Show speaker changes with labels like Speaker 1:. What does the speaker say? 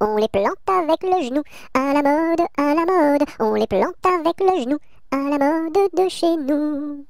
Speaker 1: on les plante avec le genou. À la mode, à la mode, on les plante avec le genou. À la mode de chez nous.